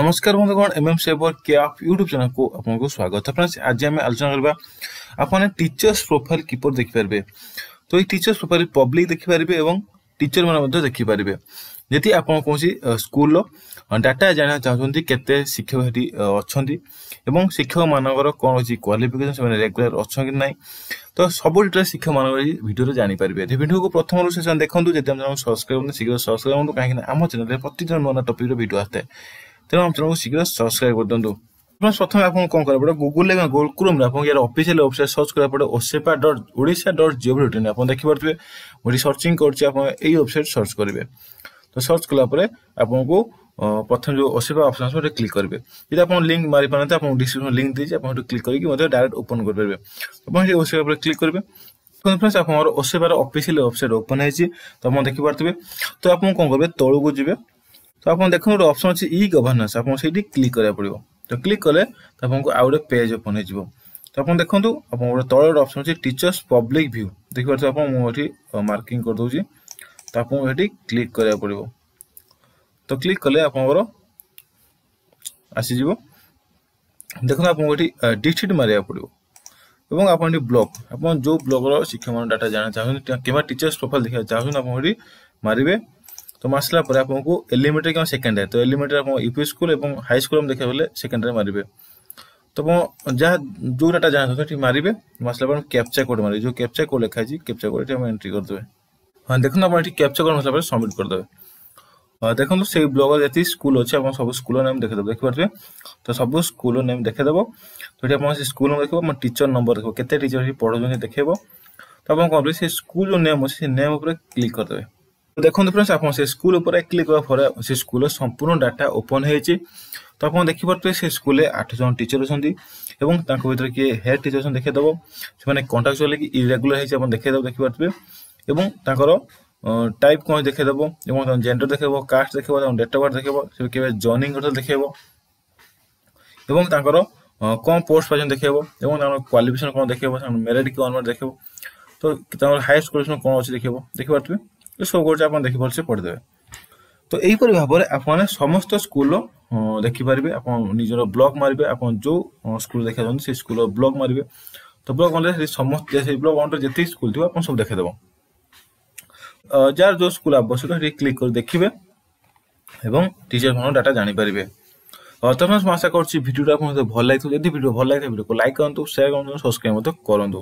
নমস্কার বন্ধুগণ এম এম সেবর কেয়াফ ইউট্ୟୁବ୍ ଚ୍ୟାନେଲ୍କୁ ଆପଣଙ୍କୁ ସ୍ୱାଗତ ଫ୍ରେଣ୍ଡସ୍ ଆଜି ଆମେ ଆଲୋଚନା କରିବା ଆପଣ ଟିଚର୍ସ ପ୍ରୋଫାଇଲ୍ କିପରି ଦେଖିପାରିବେ ତ ଏଇ ଟିଚର୍ସ ପ୍ରୋଫାଇଲ୍ ପବ୍ଲିକ୍ ଦେଖିପାରିବେ ଏବଂ ଟିଚର୍ମାନେ ମଧ୍ୟ ଦେଖିପାରିବେ ଯଦି ଆପଣ କୌଣସି ସ୍କୁଲର ଡାଟା ଜାଣିବାକୁ ଚାହୁଁଛନ୍ତି କେତେ ଶିକ୍ଷକ ସେଠି ଅଛନ୍ତି ଏବଂ ଶିକ୍ଷକମାନଙ୍କର କ'ଣ ଅଛି କ୍ୱାଲିଫିକେସନ୍ ସେମାନେ ରେଗୁଲାର ଅଛନ୍ତି କି ନାହିଁ ତ ସବୁ ଡିଟେଲ୍ସ ଶିକ୍ଷକମାନଙ୍କର ଏଇ ଭିଡ଼ିଓରେ ଜାଣିପାରିବେ ଏ ଭିଡ଼ିଓକୁ ପ୍ରଥମରୁ ଶେଷ ଦେଖନ୍ତୁ ଯଦି ଆମେ ସବସ୍କ୍ରାଇବ୍ ଶୀଘ୍ର ସବସ୍କ୍ରାଇବ୍ କରନ୍ତୁ କାହିଁକିନା ଆମ ଚ୍ୟାନେଲ୍ରେ ପ୍ରତିଦିନ ନୂଆ ନୂଆ ଟପିକ୍ର ଭିଡ଼ିଓ ଆସିଥାଏ ତେଣୁ ଆମ ଚ୍ୟାନେଲକୁ ଶୀଘ୍ର ସବସ୍କ୍ରାଇବ୍ କରିଦିଅନ୍ତୁ ଫ୍ରେଣ୍ଡସ୍ ପ୍ରଥମେ ଆପଣଙ୍କୁ କ'ଣ କରିବାକୁ ପଡ଼ିବ ଗୁଗୁଲ୍ରେ କିମ୍ବା ଗୁଗୁଲ୍ କ୍ରୋମ୍ରେ ଆପଣଙ୍କୁ ଏହାର ଅଫିସିଆଲ୍ ୱେବସାଇଟ୍ ସର୍ଚ୍ଚ କରିବାକୁ ପଡ଼ିବ OSEPA dot Odisha dot GOV dot in ଆପଣ ଦେଖିପାରୁଥିବେ ମୁଁ ଏଠି ସର୍ଚିଂ କରୁଛି ଆପଣ ଏଇ ୱେବସାଇଟ୍ ସର୍ଚ୍ଚ କରିବେ ତ ସର୍ଚ୍ଚ କଲା ପରେ ଆପଣଙ୍କୁ ପ୍ରଥମେ ଯେଉଁ ଓସେପା ଅପସନ୍ ଅଛି କ୍ଲିକ୍ କରିବେ ଯଦି ଆପଣ ଲିଙ୍କ୍ ମାରିପାରନ୍ତି ଆପଣଙ୍କୁ ଡିସ୍କ୍ରିପସନ୍ ଲିଙ୍କ୍ ଦେଇଛି ଆପଣ ସେଠି କ୍ଲିକ୍ କରିକି ମଧ୍ୟ ଡାଇରେକ୍ଟ ଓପନ୍ କରିପାରିବେ ଆପଣ ସେଠି ଓସେପା ଉପରେ କ୍ଲିକ୍ କରିବେ ଫ୍ରେଣ୍ଡସ୍ ଆପଣଙ୍କର ଓସେବାର ଅଫିସିଆଲ ୱେବସାଇଟ୍ ଓପନ୍ ହେଇଛି ତ ଆପଣ ଦେଖିପାରୁଥିବେ ତ ଆପଣ କ'ଣ କରିବେ ତଳକୁ ଯିବେ তো আপনার দেখুন গোটে অপসন আছে ই গভর্নান্স আপনার সেইটি ক্লিক করা পড়ব তো ক্লিক কলে তো আপনার আউ গোটে পেজ ওপন হয়ে তো আপনার দেখুন আপনার গোটে তল গোটে অপসন আছে টিচর্স পব্লিক ভিউ দেখিপারে আপনার মু এটি মার্কিং করেদেছি তো আপনার এটি ক্লিক করা পড়ব তো ক্লিক কলে আপনার আসিযোগ দেখুন আপনার এটি ডিস্ট্রিক্ট মারিয়া পড়ব এবং আপনার এটি ব্লক আপনার যে ব্লকর শিক্ষক ডাটা জানা চাহুন কিংবা টিচর্স প্রোফাইল দেখা চাহুন আপনার এটি মারিবে ତମେ ଆସିଲା ପରେ ଆପଣଙ୍କୁ ଏଲିମେଣ୍ଟାରୀ କିମ୍ବା ସେକେଣ୍ଡାରୀ ତ ଏଲିମେଣ୍ଟାରୀ ଆପଣ ୟୁ ପି ସ୍କୁଲ ଏବଂ ହାଇସ୍କୁଲ ଆମେ ଦେଖିବାକୁ ଗଲେ ସେକେଣ୍ଡାରୀ ମାରିବେ ତ ଆପଣ ଯାହା ଯେଉଁ ଡାଟା ଯାହା ସେଠି ମାରିବେ ଆସିଲା ପରେ କ୍ୟାପଚା କୋଡ଼ ମାରିବେ ଯେଉଁ କ୍ୟାପଚା କୋଡ଼ ଲେଖା ହେଇଛି କ୍ୟାପଚା କୋଡ଼ ଏଠି ଆମେ ଏଣ୍ଟ୍ରି କରିଦେବେ ହଁ ଦେଖନ୍ତୁ ଆପଣ ଏଠି କ୍ୟାପଚା କୋଡ଼ ଆସିଲା ପରେ ସବମିଟ୍ କରିଦେବେ ଦେଖନ୍ତୁ ସେଇ ବ୍ଲଗର ଯେତିକି ସ୍କୁଲ ଅଛି ଆପଣ ସବୁ ସ୍କୁଲର ନେମ୍ ଦେଖିଦେବେ ଦେଖିପାରୁଥିବେ ତ ସବୁ ସ୍କୁଲର ନେମ୍ ଦେଖେଇଦେବ ତ ଏଠି ଆପଣ ସେ ସ୍କୁଲ ନେମ୍ ଦେଖିବ ଆମ ଟିଚର ନମ୍ବର ଦେଖିବ କେତେ ଟିଚର ଏଠି ପଢ଼ୁଛନ୍ତି ଦେଖେଇବ ତ ଆପଣ କ'ଣ କରିବେ ସେ ସ୍କୁଲ ଯେଉଁ ନେମ୍ ଅଛି ସେ ନେମ୍ ଉପରେ କ୍ଲିକ୍ କରିଦେବେ ଦେଖନ୍ତୁ ଫ୍ରେଣ୍ଡସ୍ ଆପଣ ସେ ସ୍କୁଲ ଉପରେ କ୍ଲିକ୍ କରିବା ପରେ ସେ ସ୍କୁଲର ସମ୍ପୂର୍ଣ୍ଣ ଡାଟା ଓପନ୍ ହେଇଛି ତ ଆପଣ ଦେଖିପାରୁଥିବେ ସେ ସ୍କୁଲରେ ଆଠ ଜଣ ଟିଚର ଅଛନ୍ତି ଏବଂ ତାଙ୍କ ଭିତରେ କିଏ ହେଡ୍ ଟିଚର ଅଛନ୍ତି ଦେଖେଇଦେବ ସେମାନେ କଣ୍ଟ୍ରାକ୍ଚୁଆଲି କି ଇରେଗୁଲାର ହେଇଛି ଆପଣ ଦେଖେଇଦେବ ଦେଖିପାରୁଥିବେ ଏବଂ ତାଙ୍କର ଟାଇପ୍ କ'ଣ ଦେଖେଇଦେବ ଏବଂ ତାଙ୍କ ଜେଣ୍ଡର ଦେଖେଇବ କାଷ୍ଟ ଦେଖେଇବ ତାଙ୍କ ଡେଟ୍ ଅଫ୍ ବାର୍ଥ ଦେଖେଇବ ସେ କେବେ ଜଏନିଂ କରିଥିଲେ ଦେଖେଇବ ଏବଂ ତାଙ୍କର କମ୍ ପୋଷ୍ଟ ପାଇଛନ୍ତି ଦେଖେଇବ ଏବଂ ତାଙ୍କର କ୍ୱାଲିଫିକେସନ୍ କ'ଣ ଦେଖେଇବ ତାଙ୍କର ମେରିଟ୍ କି ଅନୱାର୍ଡ଼ ଦେଖେଇବ ତ ତାଙ୍କର ହାଏଷ୍ଟ କ୍ୱାଲିଫିକେସନ୍ କ'ଣ ଅଛି ଦେଖେଇବ ଦେଖିପାରୁଥିବେ ସୋ କରୁଛି ଆପଣ ଦେଖିପାରୁଥିବେ ପଢ଼ିଦେବେ ତ ଏହିପରି ଭାବରେ ଆପଣମାନେ ସମସ୍ତ ସ୍କୁଲର ଦେଖିପାରିବେ ଆପଣ ନିଜର ବ୍ଲକ୍ ମାରିବେ ଆପଣ ଯେଉଁ ସ୍କୁଲ ଦେଖାଯାଉଛନ୍ତି ସେଇ ସ୍କୁଲର ବ୍ଲକ୍ ମାରିବେ ତ ବ୍ଲକ୍ ମାରିଲେ ସମସ୍ତେ ସେଇ ବ୍ଲକ୍ ୱାନ୍ର ଯେତିକି ସ୍କୁଲ ଥିବ ଆପଣ ସବୁ ଦେଖେଇଦେବ ଯାହାର ଯେଉଁ ସ୍କୁଲ ଆବଶ୍ୟକ ସେଠି କ୍ଲିକ୍ କରି ଦେଖିବେ এবং টিচার ভালো ডাটা জানিপারিবে তো ফ্রেন্ডস মু আশা করছি ভিডিওটা আপনাদের ভালো লাগছে যদি ভিডিও ভালো লাগে ভিডিওকে লাইক করুন শেয়ার করুন সবসক্রাইব করুন